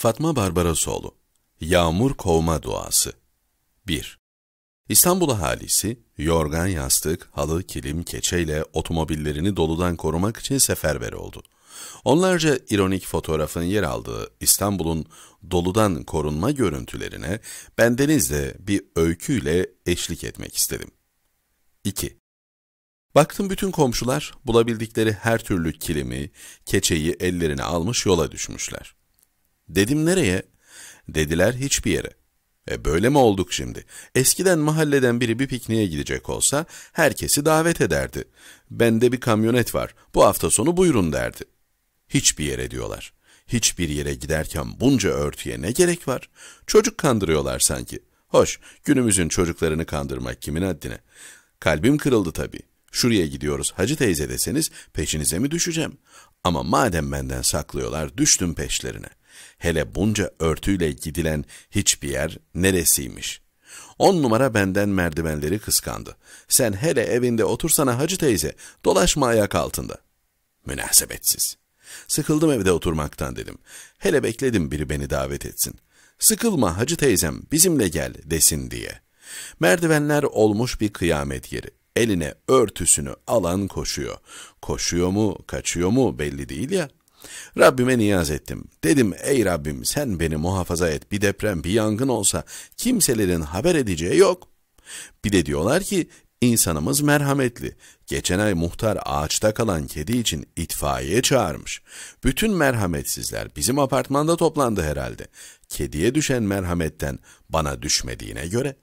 Fatma Barbarasoğlu Yağmur Kovma Duası 1. İstanbul ahalisi, yorgan, yastık, halı, kilim, keçeyle otomobillerini doludan korumak için seferber oldu. Onlarca ironik fotoğrafın yer aldığı İstanbul'un doludan korunma görüntülerine bendeniz de bir öyküyle eşlik etmek istedim. 2. Baktım bütün komşular bulabildikleri her türlü kilimi, keçeyi ellerine almış yola düşmüşler. Dedim nereye? Dediler hiçbir yere. E böyle mi olduk şimdi? Eskiden mahalleden biri bir pikniğe gidecek olsa herkesi davet ederdi. Bende bir kamyonet var, bu hafta sonu buyurun derdi. Hiçbir yere diyorlar. Hiçbir yere giderken bunca örtüye ne gerek var? Çocuk kandırıyorlar sanki. Hoş, günümüzün çocuklarını kandırmak kimin haddine? Kalbim kırıldı tabii. Şuraya gidiyoruz hacı teyze deseniz peşinize mi düşeceğim? Ama madem benden saklıyorlar düştüm peşlerine. Hele bunca örtüyle gidilen hiçbir yer neresiymiş? On numara benden merdivenleri kıskandı. Sen hele evinde otursana hacı teyze, dolaşma ayak altında. Münasebetsiz. Sıkıldım evde oturmaktan dedim. Hele bekledim biri beni davet etsin. Sıkılma hacı teyzem bizimle gel desin diye. Merdivenler olmuş bir kıyamet yeri. Eline örtüsünü alan koşuyor. Koşuyor mu, kaçıyor mu belli değil ya. Rabbime niyaz ettim. Dedim ey Rabbim sen beni muhafaza et bir deprem bir yangın olsa kimselerin haber edeceği yok. Bir de diyorlar ki insanımız merhametli. Geçen ay muhtar ağaçta kalan kedi için itfaiye çağırmış. Bütün merhametsizler bizim apartmanda toplandı herhalde. Kediye düşen merhametten bana düşmediğine göre.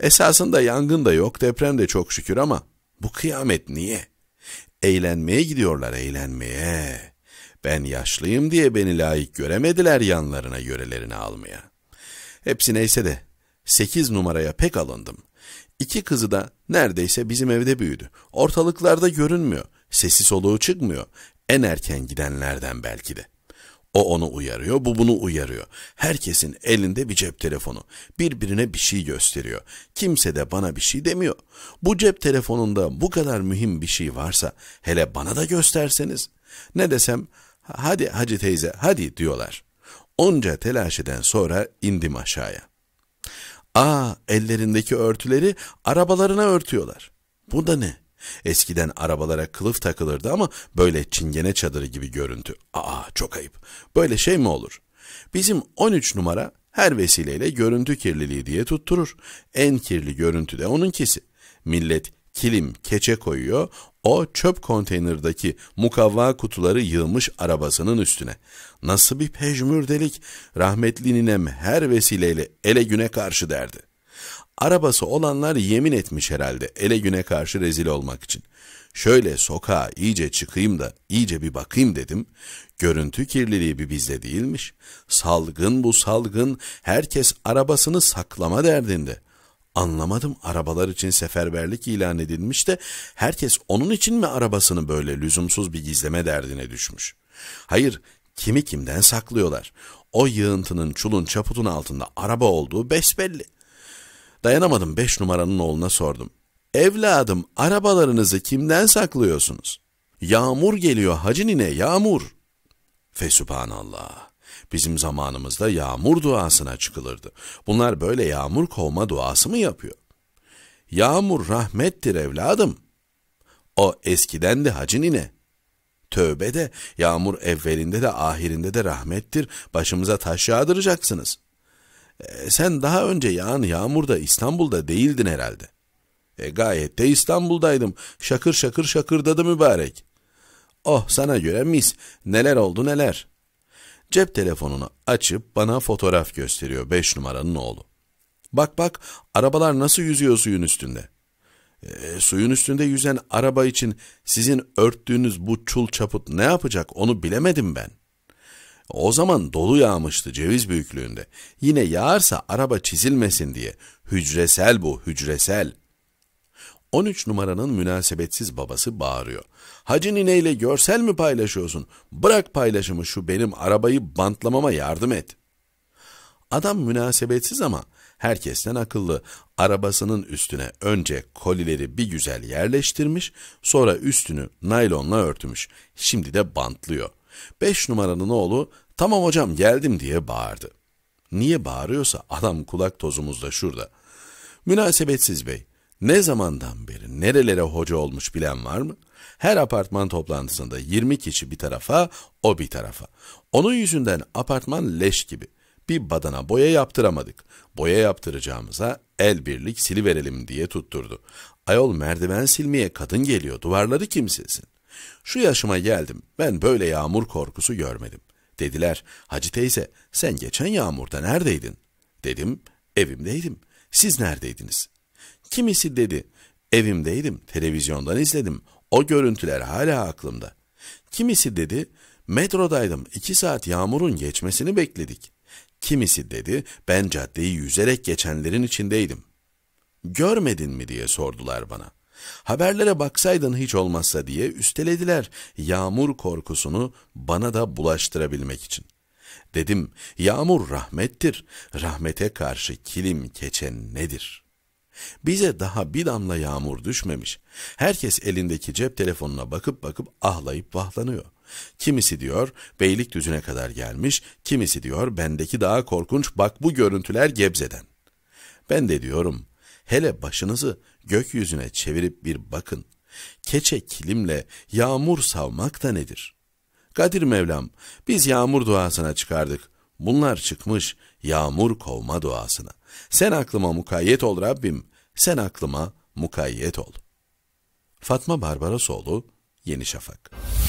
Esasında yangın da yok deprem de çok şükür ama bu kıyamet niye? Eğlenmeye gidiyorlar eğlenmeye.'' Ben yaşlıyım diye beni layık göremediler yanlarına yörelerine almaya. Hepsi neyse de sekiz numaraya pek alındım. İki kızı da neredeyse bizim evde büyüdü. Ortalıklarda görünmüyor, sesi soluğu çıkmıyor. En erken gidenlerden belki de. O onu uyarıyor, bu bunu uyarıyor. Herkesin elinde bir cep telefonu. Birbirine bir şey gösteriyor. Kimse de bana bir şey demiyor. Bu cep telefonunda bu kadar mühim bir şey varsa hele bana da gösterseniz. Ne desem hadi hacı teyze hadi diyorlar. Onca telaş eden sonra indim aşağıya. Aa ellerindeki örtüleri arabalarına örtüyorlar. Bu da ne? Eskiden arabalara kılıf takılırdı ama böyle çingene çadırı gibi görüntü. Aa çok ayıp. Böyle şey mi olur? Bizim 13 numara her vesileyle görüntü kirliliği diye tutturur. En kirli görüntü de onunkisi. Millet kilim, keçe koyuyor. O çöp konteynerdaki mukavva kutuları yığmış arabasının üstüne. Nasıl bir pejmürdelik rahmetli ninem her vesileyle ele güne karşı derdi. Arabası olanlar yemin etmiş herhalde ele güne karşı rezil olmak için. Şöyle sokağa iyice çıkayım da iyice bir bakayım dedim. Görüntü kirliliği bir bizde değilmiş. Salgın bu salgın herkes arabasını saklama derdinde. Anlamadım arabalar için seferberlik ilan edilmiş de herkes onun için mi arabasını böyle lüzumsuz bir gizleme derdine düşmüş? Hayır, kimi kimden saklıyorlar. O yığıntının çulun çaputun altında araba olduğu besbelli. Dayanamadım beş numaranın oğluna sordum. Evladım arabalarınızı kimden saklıyorsunuz? Yağmur geliyor hacı nine yağmur. Fesübhanallah. Bizim zamanımızda yağmur duasına çıkılırdı. Bunlar böyle yağmur kovma duası mı yapıyor? Yağmur rahmettir evladım. O eskiden de hacı nine. Tövbe de yağmur evvelinde de ahirinde de rahmettir. Başımıza taş yağdıracaksınız. E, sen daha önce yağan yağmurda İstanbul'da değildin herhalde. E, gayet de İstanbul'daydım. Şakır şakır şakırdadı mübarek. Oh sana göre mis. Neler oldu neler.'' Cep telefonunu açıp bana fotoğraf gösteriyor 5 numaranın oğlu. Bak bak arabalar nasıl yüzüyor suyun üstünde. E, suyun üstünde yüzen araba için sizin örttüğünüz bu çul çaput ne yapacak onu bilemedim ben. O zaman dolu yağmıştı ceviz büyüklüğünde. Yine yağarsa araba çizilmesin diye. Hücresel bu, hücresel. 13 numaranın münasebetsiz babası bağırıyor. Hacı nineyle görsel mi paylaşıyorsun? Bırak paylaşımı şu benim arabayı bantlamama yardım et. Adam münasebetsiz ama herkesten akıllı. Arabasının üstüne önce kolileri bir güzel yerleştirmiş, sonra üstünü naylonla örtmüş. Şimdi de bantlıyor. 5 numaranın oğlu tamam hocam geldim diye bağırdı. Niye bağırıyorsa adam kulak tozumuzda şurada. Münasebetsiz bey, ne zamandan beri nerelere hoca olmuş bilen var mı? Her apartman toplantısında 20 kişi bir tarafa, o bir tarafa. Onun yüzünden apartman leş gibi. Bir badana boya yaptıramadık. Boya yaptıracağımıza el birlik siliverelim diye tutturdu. Ayol merdiven silmeye kadın geliyor, duvarları kim silsin? Şu yaşıma geldim, ben böyle yağmur korkusu görmedim. Dediler, Hacı teyze sen geçen yağmurda neredeydin? Dedim, evimdeydim. Siz neredeydiniz? Kimisi dedi, evimdeydim, televizyondan izledim, o görüntüler hala aklımda. Kimisi dedi, metrodaydım, iki saat yağmurun geçmesini bekledik. Kimisi dedi, ben caddeyi yüzerek geçenlerin içindeydim. Görmedin mi diye sordular bana. Haberlere baksaydın hiç olmazsa diye üstelediler yağmur korkusunu bana da bulaştırabilmek için. Dedim, yağmur rahmettir, rahmete karşı kilim keçen nedir?'' Bize daha bir damla yağmur düşmemiş. Herkes elindeki cep telefonuna bakıp bakıp ahlayıp vahlanıyor. Kimisi diyor Beylikdüzü'ne kadar gelmiş, kimisi diyor bendeki daha korkunç bak bu görüntüler Gebze'den. Ben de diyorum hele başınızı gökyüzüne çevirip bir bakın. Keçe kilimle yağmur savmak da nedir? Kadir Mevlam biz yağmur duasına çıkardık. Bunlar çıkmış yağmur kovma duasına. Sen aklıma mukayyet ol Rabbim, sen aklıma mukayyet ol. Fatma Barbarosoğlu, Yeni Şafak.